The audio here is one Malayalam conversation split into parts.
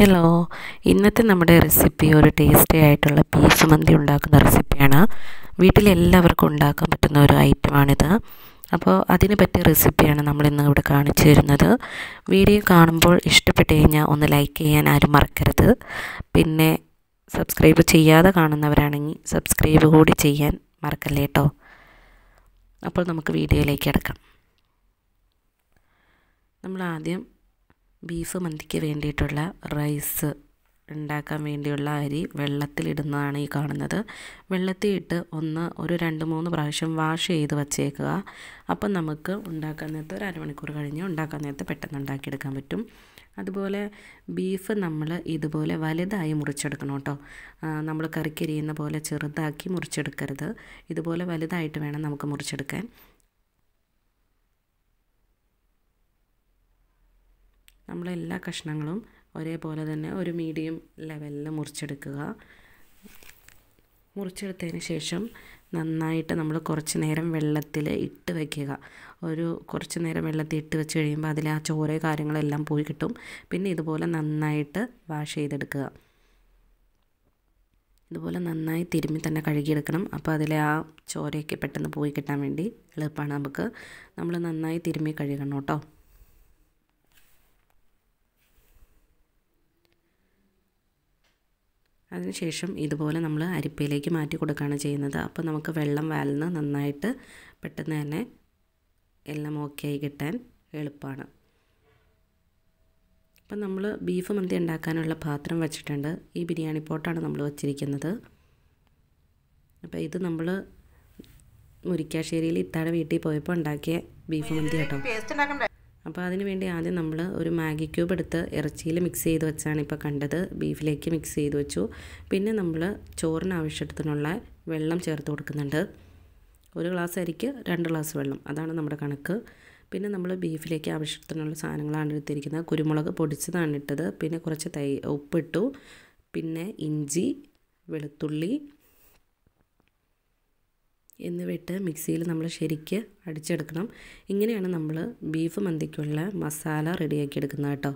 ഹലോ ഇന്നത്തെ നമ്മുടെ റെസിപ്പി ഒരു ടേസ്റ്റി ആയിട്ടുള്ള ബീഫ് മന്തി ഉണ്ടാക്കുന്ന റെസിപ്പിയാണ് വീട്ടിലെല്ലാവർക്കും ഉണ്ടാക്കാൻ പറ്റുന്ന ഒരു ഐറ്റമാണിത് അപ്പോൾ അതിന് പറ്റിയ റെസിപ്പിയാണ് നമ്മളിന്ന് ഇവിടെ കാണിച്ചു തരുന്നത് വീഡിയോ കാണുമ്പോൾ ഇഷ്ടപ്പെട്ട് കഴിഞ്ഞാൽ ഒന്ന് ലൈക്ക് ചെയ്യാൻ ആരും മറക്കരുത് പിന്നെ സബ്സ്ക്രൈബ് ചെയ്യാതെ കാണുന്നവരാണെങ്കിൽ സബ്സ്ക്രൈബ് കൂടി ചെയ്യാൻ മറക്കല്ലേ കേട്ടോ അപ്പോൾ നമുക്ക് വീഡിയോയിലേക്ക് അടക്കാം നമ്മൾ ആദ്യം ബീഫ് മന്തിക്ക് വേണ്ടിയിട്ടുള്ള റൈസ് ഉണ്ടാക്കാൻ വേണ്ടിയുള്ള അരി വെള്ളത്തിലിടുന്നതാണ് ഈ കാണുന്നത് വെള്ളത്തിൽ ഇട്ട് ഒന്ന് ഒരു രണ്ട് മൂന്ന് പ്രാവശ്യം വാഷ് ചെയ്ത് വച്ചേക്കുക അപ്പം നമുക്ക് ഉണ്ടാക്കാൻ നേരത്ത് ഒരു അരമണിക്കൂർ കഴിഞ്ഞ് ഉണ്ടാക്കാൻ നേരത്ത് പെട്ടെന്ന് ഉണ്ടാക്കിയെടുക്കാൻ പറ്റും അതുപോലെ ബീഫ് നമ്മൾ ഇതുപോലെ വലുതായി മുറിച്ചെടുക്കണം കേട്ടോ നമ്മൾ കറിക്കരിയുന്ന പോലെ ചെറുതാക്കി മുറിച്ചെടുക്കരുത് ഇതുപോലെ വലുതായിട്ട് വേണം നമുക്ക് മുറിച്ചെടുക്കാൻ നമ്മൾ എല്ലാ കഷ്ണങ്ങളും ഒരേപോലെ തന്നെ ഒരു മീഡിയം ലെവലിൽ മുറിച്ചെടുക്കുക മുറിച്ചെടുത്തതിന് ശേഷം നന്നായിട്ട് നമ്മൾ കുറച്ച് നേരം വെള്ളത്തിൽ ഇട്ട് വയ്ക്കുക ഒരു കുറച്ച് നേരം വെള്ളത്തിൽ ഇട്ട് വെച്ച് കഴിയുമ്പോൾ അതിൽ ആ ചോര കാര്യങ്ങളെല്ലാം പോയി കിട്ടും പിന്നെ ഇതുപോലെ നന്നായിട്ട് വാഷ് ചെയ്തെടുക്കുക ഇതുപോലെ നന്നായി തിരുമ്മി തന്നെ കഴുകിയെടുക്കണം അപ്പോൾ അതിലെ ആ ചോരയൊക്കെ പെട്ടെന്ന് പോയി കിട്ടാൻ വേണ്ടി എളുപ്പമാണ് നമുക്ക് നമ്മൾ നന്നായി തിരുമ്മി കഴുകണം കേട്ടോ അതിനുശേഷം ഇതുപോലെ നമ്മൾ അരിപ്പയിലേക്ക് മാറ്റി കൊടുക്കുകയാണ് ചെയ്യുന്നത് അപ്പോൾ നമുക്ക് വെള്ളം വാലിന് നന്നായിട്ട് പെട്ടെന്ന് തന്നെ എല്ലാം ഓക്കെ ആയി കിട്ടാൻ എളുപ്പമാണ് അപ്പം നമ്മൾ ബീഫ് മന്തി ഉണ്ടാക്കാനുള്ള പാത്രം വെച്ചിട്ടുണ്ട് ഈ ബിരിയാണി പോട്ടാണ് നമ്മൾ വച്ചിരിക്കുന്നത് അപ്പോൾ ഇത് നമ്മൾ മുരിക്കാശ്ശേരിയിൽ ഇത്താഴ വീട്ടിൽ പോയപ്പോൾ ഉണ്ടാക്കിയ ബീഫ് മന്തി കേട്ടോ അപ്പോൾ അതിന് വേണ്ടി ആദ്യം നമ്മൾ ഒരു മാഗി ക്യൂബ് എടുത്ത് ഇറച്ചിയിൽ മിക്സ് ചെയ്ത് വെച്ചാണ് ഇപ്പോൾ കണ്ടത് ബീഫിലേക്ക് മിക്സ് ചെയ്ത് വെച്ചു പിന്നെ നമ്മൾ ചോറിന് ആവശ്യത്തിനുള്ള വെള്ളം ചേർത്ത് കൊടുക്കുന്നുണ്ട് ഒരു ഗ്ലാസ് അരിക്ക് രണ്ട് ഗ്ലാസ് വെള്ളം അതാണ് നമ്മുടെ കണക്ക് പിന്നെ നമ്മൾ ബീഫിലേക്ക് ആവശ്യത്തിനുള്ള സാധനങ്ങളാണ് എടുത്തിരിക്കുന്നത് കുരുമുളക് പൊടിച്ചതാണ് ഇട്ടത് പിന്നെ കുറച്ച് തൈ ഉപ്പിട്ടു പിന്നെ ഇഞ്ചി വെളുത്തുള്ളി എന്നിവയിട്ട് മിക്സിയിൽ നമ്മൾ ശരിക്ക് അടിച്ചെടുക്കണം ഇങ്ങനെയാണ് നമ്മൾ ബീഫ് മന്തിക്കുള്ള മസാല റെഡിയാക്കി എടുക്കുന്നത് കേട്ടോ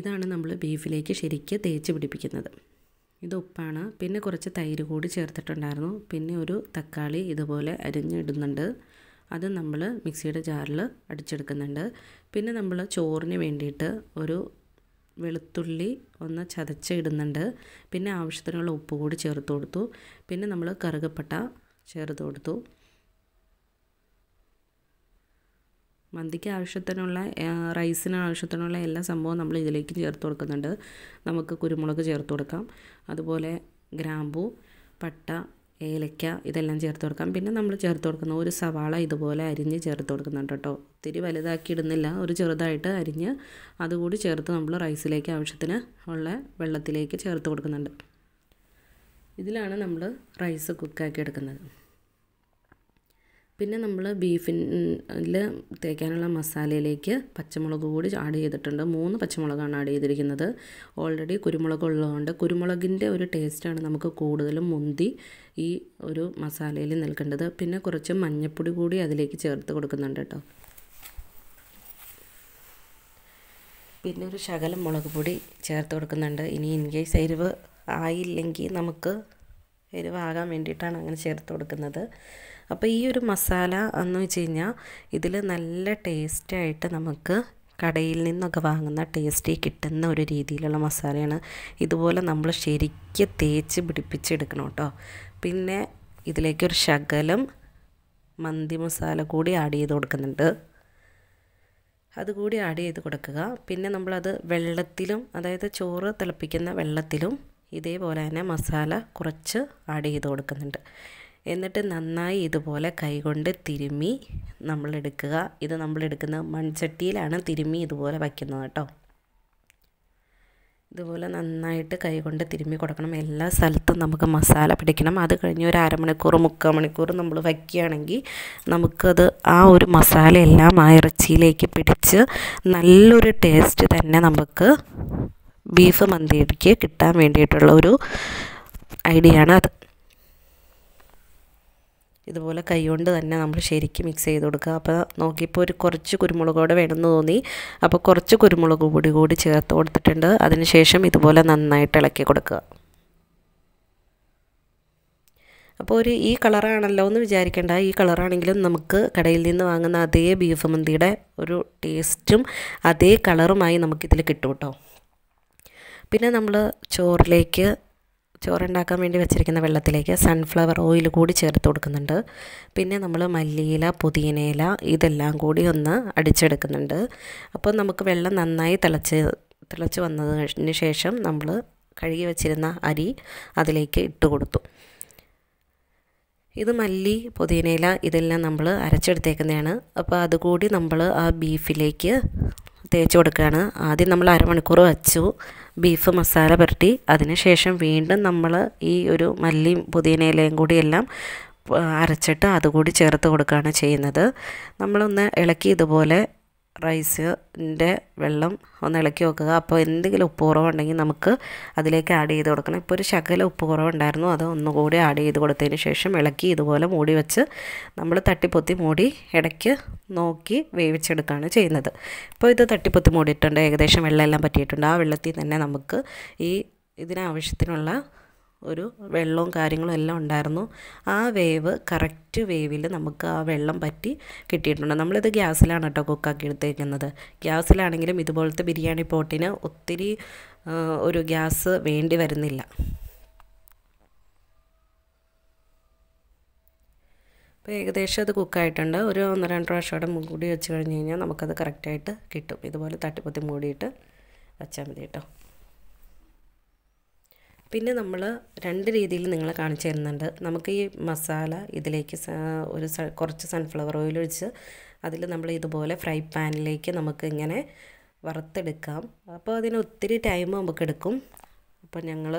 ഇതാണ് നമ്മൾ ബീഫിലേക്ക് ശരിക്ക് തേച്ച് പിടിപ്പിക്കുന്നത് ഇത് ഉപ്പാണ് പിന്നെ കുറച്ച് തൈര് കൂടി ചേർത്തിട്ടുണ്ടായിരുന്നു പിന്നെ ഒരു തക്കാളി ഇതുപോലെ അരിഞ്ഞിടുന്നുണ്ട് അത് നമ്മൾ മിക്സിയുടെ ജാറിൽ അടിച്ചെടുക്കുന്നുണ്ട് പിന്നെ നമ്മൾ ചോറിന് വേണ്ടിയിട്ട് ഒരു വെളുത്തുള്ളി ഒന്ന് ചതച്ചിടുന്നുണ്ട് പിന്നെ ആവശ്യത്തിനുള്ള ഉപ്പ് കൂടി ചേർത്ത് കൊടുത്തു പിന്നെ നമ്മൾ കറുകപ്പട്ട ചേർത്ത് കൊടുത്തു മന്തിക്ക് ആവശ്യത്തിനുള്ള റൈസിന് ആവശ്യത്തിനുള്ള എല്ലാ സംഭവവും നമ്മൾ ഇതിലേക്ക് ചേർത്ത് കൊടുക്കുന്നുണ്ട് നമുക്ക് കുരുമുളക് ചേർത്ത് കൊടുക്കാം അതുപോലെ ഗ്രാമ്പു പട്ട ഏലക്ക ഇതെല്ലാം ചേർത്ത് കൊടുക്കാം പിന്നെ നമ്മൾ ചേർത്ത് കൊടുക്കുന്ന ഒരു സവാള ഇതുപോലെ അരിഞ്ഞ് ചേർത്ത് കൊടുക്കുന്നുണ്ട് കേട്ടോ ഒത്തിരി വലുതാക്കി ഇടുന്നില്ല ഒരു ചെറുതായിട്ട് അരിഞ്ഞ് അതുകൂടി ചേർത്ത് നമ്മൾ റൈസിലേക്ക് ആവശ്യത്തിന് ഉള്ള വെള്ളത്തിലേക്ക് ചേർത്ത് കൊടുക്കുന്നുണ്ട് ഇതിലാണ് നമ്മൾ റൈസ് കുക്കാക്കി എടുക്കുന്നത് പിന്നെ നമ്മൾ ബീഫിൽ തേക്കാനുള്ള മസാലയിലേക്ക് പച്ചമുളക് കൂടി ആഡ് ചെയ്തിട്ടുണ്ട് മൂന്ന് പച്ചമുളകാണ് ആഡ് ചെയ്തിരിക്കുന്നത് ഓൾറെഡി കുരുമുളക് ഉള്ളതുകൊണ്ട് കുരുമുളകിൻ്റെ ഒരു ടേസ്റ്റാണ് നമുക്ക് കൂടുതലും മുന്തി ഈ ഒരു മസാലയിൽ നിൽക്കേണ്ടത് പിന്നെ കുറച്ച് മഞ്ഞൾപ്പൊടി കൂടി അതിലേക്ക് ചേർത്ത് കൊടുക്കുന്നുണ്ട് കേട്ടോ പിന്നെ ഒരു ശകലം മുളക് പൊടി ചേർത്ത് കൊടുക്കുന്നുണ്ട് ഇനി ഇൻ കേസ് എരിവ് ആയില്ലെങ്കിൽ നമുക്ക് എരിവാകാൻ വേണ്ടിയിട്ടാണ് അങ്ങനെ ചേർത്ത് കൊടുക്കുന്നത് അപ്പോൾ ഈ ഒരു മസാല എന്ന് വെച്ച് കഴിഞ്ഞാൽ ഇതിൽ നല്ല ടേസ്റ്റായിട്ട് നമുക്ക് കടയിൽ നിന്നൊക്കെ വാങ്ങുന്ന ടേസ്റ്റി കിട്ടുന്ന ഒരു രീതിയിലുള്ള മസാലയാണ് ഇതുപോലെ നമ്മൾ ശരിക്കും തേച്ച് പിടിപ്പിച്ചെടുക്കണം കേട്ടോ പിന്നെ ഇതിലേക്കൊരു ശകലം മന്തി മസാല കൂടി ആഡ് ചെയ്ത് കൊടുക്കുന്നുണ്ട് അതുകൂടി ആഡ് ചെയ്ത് കൊടുക്കുക പിന്നെ നമ്മളത് വെള്ളത്തിലും അതായത് ചോറ് തിളപ്പിക്കുന്ന വെള്ളത്തിലും ഇതേപോലെ തന്നെ മസാല കുറച്ച് ആഡ് ചെയ്ത് കൊടുക്കുന്നുണ്ട് എന്നിട്ട് നന്നായി ഇതുപോലെ കൈകൊണ്ട് തിരുമ്മി നമ്മളെടുക്കുക ഇത് നമ്മളെടുക്കുന്ന മൺചട്ടിയിലാണ് തിരുമ്മി ഇതുപോലെ വയ്ക്കുന്നത് കേട്ടോ ഇതുപോലെ നന്നായിട്ട് കൈകൊണ്ട് തിരുമ്മി കൊടുക്കണം എല്ലാ സ്ഥലത്തും നമുക്ക് മസാല പിടിക്കണം അത് കഴിഞ്ഞ് ഒരു അരമണിക്കൂർ മുക്കാൽ മണിക്കൂർ നമ്മൾ വയ്ക്കുകയാണെങ്കിൽ നമുക്കത് ആ ഒരു മസാല എല്ലാം ആ ഇറച്ചിയിലേക്ക് പിടിച്ച് നല്ലൊരു ടേസ്റ്റ് തന്നെ നമുക്ക് ബീഫ് മന്തിക്ക് കിട്ടാൻ വേണ്ടിയിട്ടുള്ള ഒരു ഐഡിയ ആണ് അത് ഇതുപോലെ കൈകൊണ്ട് തന്നെ നമ്മൾ ശരിക്കും മിക്സ് ചെയ്ത് കൊടുക്കുക അപ്പോൾ നോക്കിയപ്പോൾ ഒരു കുറച്ച് കുരുമുളക് കൂടെ വേണമെന്ന് തോന്നി അപ്പോൾ കുറച്ച് കുരുമുളക് പൊടി കൂടി ചേർത്ത് കൊടുത്തിട്ടുണ്ട് അതിനുശേഷം ഇതുപോലെ നന്നായിട്ട് ഇളക്കി കൊടുക്കുക അപ്പോൾ ഒരു ഈ കളറാണല്ലോ എന്ന് വിചാരിക്കേണ്ട ഈ കളറാണെങ്കിലും നമുക്ക് കടയിൽ നിന്ന് വാങ്ങുന്ന അതേ ബീഫ് മന്തിയുടെ ഒരു ടേസ്റ്റും അതേ കളറുമായി നമുക്കിതിൽ കിട്ടും കേട്ടോ പിന്നെ നമ്മൾ ചോറിലേക്ക് ചോറുണ്ടാക്കാൻ വേണ്ടി വെച്ചിരിക്കുന്ന വെള്ളത്തിലേക്ക് സൺഫ്ലവർ ഓയിൽ കൂടി ചേർത്ത് കൊടുക്കുന്നുണ്ട് പിന്നെ നമ്മൾ മല്ലിയില പുതിയനയില ഇതെല്ലാം കൂടി ഒന്ന് അടിച്ചെടുക്കുന്നുണ്ട് അപ്പോൾ നമുക്ക് വെള്ളം നന്നായി തിളച്ച് തിളച്ച് വന്നതിന് ശേഷം നമ്മൾ കഴുകി വെച്ചിരുന്ന അരി അതിലേക്ക് ഇട്ട് കൊടുത്തു ഇത് മല്ലി പുതിയനയില ഇതെല്ലാം നമ്മൾ അരച്ചെടുത്തേക്കുന്നതാണ് അപ്പോൾ അതുകൂടി നമ്മൾ ആ ബീഫിലേക്ക് തേച്ച് കൊടുക്കുകയാണ് ആദ്യം നമ്മൾ അരമണിക്കൂർ വച്ചു ബീഫ് മസാല പുരട്ടി അതിനുശേഷം വീണ്ടും നമ്മൾ ഈ ഒരു മല്ലിയും പുതിയനയിലയും കൂടി എല്ലാം അരച്ചിട്ട് അതുകൂടി ചേർത്ത് കൊടുക്കുകയാണ് ചെയ്യുന്നത് നമ്മളൊന്ന് ഇളക്കി ഇതുപോലെ റൈസിൻ്റെ വെള്ളം ഒന്ന് ഇളക്കി വെക്കുക അപ്പോൾ എന്തെങ്കിലും ഉപ്പ് കുറവുണ്ടെങ്കിൽ നമുക്ക് അതിലേക്ക് ആഡ് ചെയ്ത് കൊടുക്കണം ഇപ്പോൾ ഒരു ശകല ഉപ്പ് കുറവുണ്ടായിരുന്നു അത് ഒന്നുകൂടി ആഡ് ചെയ്ത് കൊടുത്തതിന് ശേഷം ഇളക്കി ഇതുപോലെ മൂടി വെച്ച് നമ്മൾ തട്ടിപ്പൊത്തി മൂടി ഇടയ്ക്ക് നോക്കി വേവിച്ചെടുക്കുകയാണ് ചെയ്യുന്നത് ഇപ്പോൾ ഇത് തട്ടിപ്പൊത്തി മൂടിയിട്ടുണ്ട് ഏകദേശം വെള്ളമെല്ലാം പറ്റിയിട്ടുണ്ട് ആ വെള്ളത്തിൽ തന്നെ നമുക്ക് ഈ ഇതിനാവശ്യത്തിനുള്ള ഒരു വെള്ളവും കാര്യങ്ങളും എല്ലാം ഉണ്ടായിരുന്നു ആ വേവ് കറക്റ്റ് വേവിൽ നമുക്ക് ആ വെള്ളം പറ്റി കിട്ടിയിട്ടുണ്ട് നമ്മളിത് ഗ്യാസിലാണ് കേട്ടോ കുക്കാക്കി എടുത്തേക്കുന്നത് ഗ്യാസിലാണെങ്കിലും ഇതുപോലത്തെ ബിരിയാണി പോട്ടിന് ഒത്തിരി ഒരു ഗ്യാസ് വേണ്ടി വരുന്നില്ല അപ്പോൾ ഏകദേശം അത് കുക്കായിട്ടുണ്ട് ഒരു ഒന്നര രണ്ട് പ്രാവശ്യം മൂടി വെച്ച് കഴിഞ്ഞ് കഴിഞ്ഞാൽ നമുക്കത് കറക്റ്റായിട്ട് കിട്ടും ഇതുപോലെ തട്ടിപ്പൊത്തി മൂടിയിട്ട് വെച്ചാൽ മതി കേട്ടോ പിന്നെ നമ്മൾ രണ്ട് രീതിയിൽ നിങ്ങൾ കാണിച്ചു തരുന്നുണ്ട് നമുക്ക് ഈ മസാല ഇതിലേക്ക് ഒരു കുറച്ച് സൺഫ്ലവർ ഓയിൽ ഒഴിച്ച് അതിൽ നമ്മൾ ഇതുപോലെ ഫ്രൈ പാനിലേക്ക് നമുക്ക് ഇങ്ങനെ വറുത്തെടുക്കാം അപ്പോൾ അതിന് ഒത്തിരി ടൈം നമുക്ക് എടുക്കും അപ്പോൾ ഞങ്ങൾ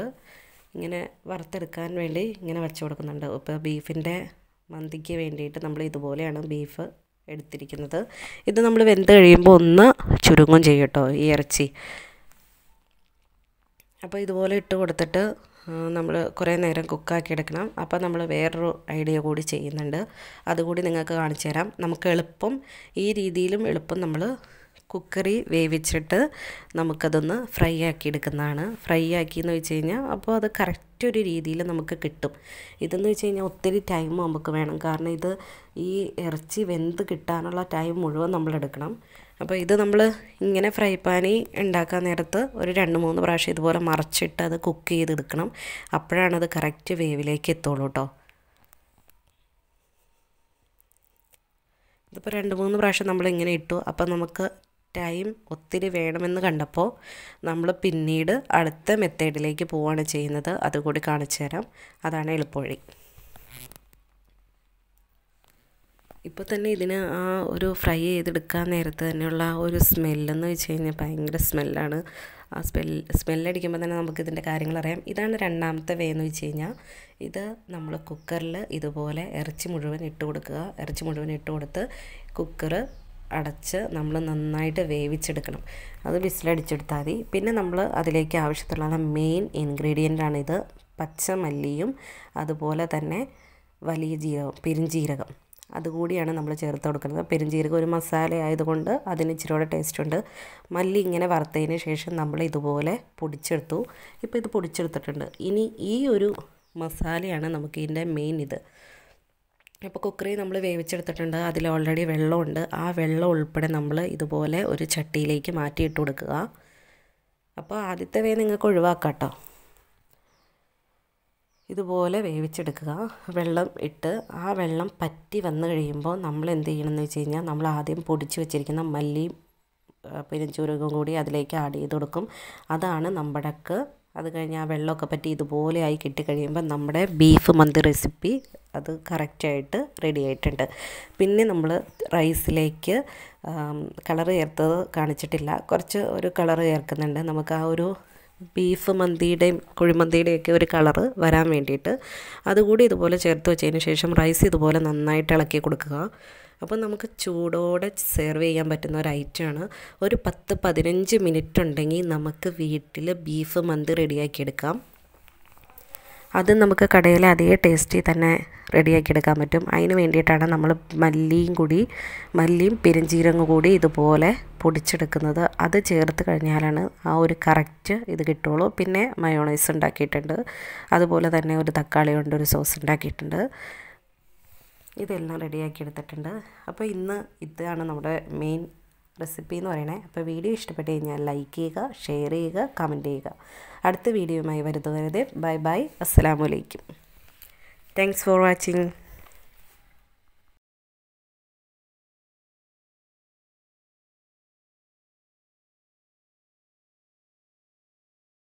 ഇങ്ങനെ വറുത്തെടുക്കാൻ വേണ്ടി ഇങ്ങനെ വെച്ച് കൊടുക്കുന്നുണ്ട് ഇപ്പോൾ ബീഫിൻ്റെ മന്തിക്ക് വേണ്ടിയിട്ട് നമ്മൾ ഇതുപോലെയാണ് ബീഫ് എടുത്തിരിക്കുന്നത് ഇത് നമ്മൾ വെന്ത് കഴിയുമ്പോൾ ഒന്ന് ചുരുങ്ങും ചെയ്യട്ടോ ഈ ഇറച്ചി അപ്പോൾ ഇതുപോലെ ഇട്ട് കൊടുത്തിട്ട് നമ്മൾ കുറേ നേരം കുക്കാക്കി എടുക്കണം അപ്പോൾ നമ്മൾ വേറൊരു ഐഡിയ കൂടി ചെയ്യുന്നുണ്ട് അതുകൂടി നിങ്ങൾക്ക് കാണിച്ചു തരാം നമുക്ക് എളുപ്പം ഈ രീതിയിലും എളുപ്പം നമ്മൾ കുക്കറി വേവിച്ചിട്ട് നമുക്കതൊന്ന് ഫ്രൈ ആക്കി എടുക്കുന്നതാണ് ഫ്രൈ ആക്കി എന്ന് വെച്ച് കഴിഞ്ഞാൽ അപ്പോൾ അത് കറക്റ്റ് ഒരു രീതിയിൽ നമുക്ക് കിട്ടും ഇതെന്ന് വെച്ച് കഴിഞ്ഞാൽ ഒത്തിരി ടൈം നമുക്ക് വേണം കാരണം ഇത് ഈ ഇറച്ചി വെന്ത് കിട്ടാനുള്ള ടൈം മുഴുവൻ നമ്മൾ എടുക്കണം അപ്പോൾ ഇത് നമ്മൾ ഇങ്ങനെ ഫ്രൈ പാനി ഉണ്ടാക്കാൻ നേരത്ത് ഒരു രണ്ട് മൂന്ന് പ്രാവശ്യം ഇതുപോലെ മറച്ചിട്ട് അത് കുക്ക് ചെയ്തെടുക്കണം അപ്പോഴാണ് അത് കറക്റ്റ് വേവിലേക്ക് എത്തുള്ളൂ കേട്ടോ ഇതിപ്പോൾ രണ്ട് മൂന്ന് പ്രാവശ്യം നമ്മളിങ്ങനെ ഇട്ടു അപ്പോൾ നമുക്ക് ടൈം ഒത്തിരി വേണമെന്ന് കണ്ടപ്പോൾ നമ്മൾ പിന്നീട് അടുത്ത മെത്തേഡിലേക്ക് പോവുകയാണ് ചെയ്യുന്നത് അതുകൂടി കാണിച്ചു തരാം അതാണ് എളുപ്പവഴി ഇപ്പോൾ തന്നെ ഇതിന് ആ ഒരു ഫ്രൈ ചെയ്തെടുക്കാൻ നേരത്ത് തന്നെയുള്ള ഒരു സ്മെല്ലെന്ന് വെച്ച് കഴിഞ്ഞാൽ ഭയങ്കര സ്മെല്ലാണ് ആ സ്മെൽ സ്മെല്ലടിക്കുമ്പോൾ തന്നെ നമുക്ക് ഇതിൻ്റെ കാര്യങ്ങൾ അറിയാം ഇതാണ് രണ്ടാമത്തെ വേ എന്ന് വെച്ച് കഴിഞ്ഞാൽ ഇത് നമ്മൾ കുക്കറിൽ ഇതുപോലെ ഇറച്ചി മുഴുവൻ ഇട്ട് കൊടുക്കുക ഇറച്ചി മുഴുവൻ ഇട്ട് കൊടുത്ത് കുക്കർ അടച്ച് നമ്മൾ നന്നായിട്ട് വേവിച്ചെടുക്കണം അത് വിസിലടിച്ചെടുത്താൽ മതി പിന്നെ നമ്മൾ അതിലേക്ക് ആവശ്യത്തിലുള്ള മെയിൻ ഇൻഗ്രീഡിയൻ്റാണിത് പച്ചമല്ലിയും അതുപോലെ തന്നെ വലിയ ജീരകം പെരിഞ്ജീരകം അതുകൂടിയാണ് നമ്മൾ ചേർത്ത് കൊടുക്കുന്നത് പെരിഞ്ജീരകം ഒരു മസാല ആയതുകൊണ്ട് അതിന് ഇച്ചിരിയോടെ ടേസ്റ്റ് ഉണ്ട് മല്ലി ഇങ്ങനെ വറുത്തതിന് ശേഷം നമ്മൾ ഇതുപോലെ പൊടിച്ചെടുത്തു ഇപ്പോൾ ഇത് പൊടിച്ചെടുത്തിട്ടുണ്ട് ഇനി ഈ ഒരു മസാലയാണ് നമുക്ക് ഇതിൻ്റെ മെയിൻ ഇത് അപ്പോൾ കുക്കറി നമ്മൾ വേവിച്ചെടുത്തിട്ടുണ്ട് അതിൽ ഓൾറെഡി വെള്ളമുണ്ട് ആ വെള്ളം ഉൾപ്പെടെ നമ്മൾ ഇതുപോലെ ഒരു ചട്ടിയിലേക്ക് മാറ്റിയിട്ട് കൊടുക്കുക അപ്പോൾ ആദ്യത്തെ വേ നിങ്ങൾക്ക് ഒഴിവാക്കാം കേട്ടോ ഇതുപോലെ വേവിച്ചെടുക്കുക വെള്ളം ഇട്ട് ആ വെള്ളം പറ്റി വന്നു കഴിയുമ്പോൾ നമ്മൾ എന്ത് ചെയ്യണമെന്ന് വെച്ച് കഴിഞ്ഞാൽ നമ്മൾ ആദ്യം പൊടിച്ച് വെച്ചിരിക്കുന്ന മല്ലിയും പെരിഞ്ചീരകവും കൂടി അതിലേക്ക് ആഡ് ചെയ്ത് കൊടുക്കും അതാണ് നമ്മുടെക്ക് അത് കഴിഞ്ഞ് ആ വെള്ളമൊക്കെ പറ്റി ഇതുപോലെ ആയി കിട്ടിക്കഴിയുമ്പോൾ നമ്മുടെ ബീഫ് മന്തി റെസിപ്പി അത് കറക്റ്റായിട്ട് റെഡി ആയിട്ടുണ്ട് പിന്നെ നമ്മൾ റൈസിലേക്ക് കളർ ചേർത്തത് കാണിച്ചിട്ടില്ല കുറച്ച് ഒരു കളർ ചേർക്കുന്നുണ്ട് നമുക്ക് ആ ഒരു ബീഫ് മന്തിയുടെയും കുഴിമന്തിയുടെയൊക്കെ ഒരു കളറ് വരാൻ വേണ്ടിയിട്ട് അതുകൂടി ഇതുപോലെ ചേർത്ത് വെച്ചതിന് ശേഷം റൈസ് ഇതുപോലെ നന്നായിട്ട് ഇളക്കി കൊടുക്കുക അപ്പോൾ നമുക്ക് ചൂടോടെ സെർവ് ചെയ്യാൻ പറ്റുന്ന ഒരു ഐറ്റമാണ് ഒരു പത്ത് പതിനഞ്ച് മിനിറ്റ് ഉണ്ടെങ്കിൽ നമുക്ക് വീട്ടിൽ ബീഫ് മന്തി റെഡിയാക്കി എടുക്കാം അത് നമുക്ക് കടയിലെ അതേ ടേസ്റ്റിൽ തന്നെ റെഡിയാക്കി എടുക്കാൻ പറ്റും അതിന് വേണ്ടിയിട്ടാണ് നമ്മൾ മല്ലിയും കൂടി മല്ലിയും പെരുംജീരകം കൂടി ഇതുപോലെ പൊടിച്ചെടുക്കുന്നത് അത് ചേർത്ത് കഴിഞ്ഞാലാണ് ആ ഒരു കറക്റ്റ് ഇത് കിട്ടുള്ളൂ പിന്നെ മയോണൈസ് ഉണ്ടാക്കിയിട്ടുണ്ട് അതുപോലെ തന്നെ ഒരു തക്കാളി കൊണ്ട് ഒരു സോസ് ഉണ്ടാക്കിയിട്ടുണ്ട് ഇതെല്ലാം റെഡിയാക്കി എടുത്തിട്ടുണ്ട് അപ്പോൾ ഇന്ന് ഇതാണ് നമ്മുടെ മെയിൻ റെസിപ്പി എന്ന് പറയണേ അപ്പോൾ വീഡിയോ ഇഷ്ടപ്പെട്ട് കഴിഞ്ഞാൽ ലൈക്ക് ചെയ്യുക ഷെയർ ചെയ്യുക കമൻറ്റ് ചെയ്യുക അടുത്ത വീഡിയോയുമായി വരുന്നവരെ ബൈ ബൈ അസ്സാമലൈക്കും താങ്ക്സ് ഫോർ വാച്ചിങ്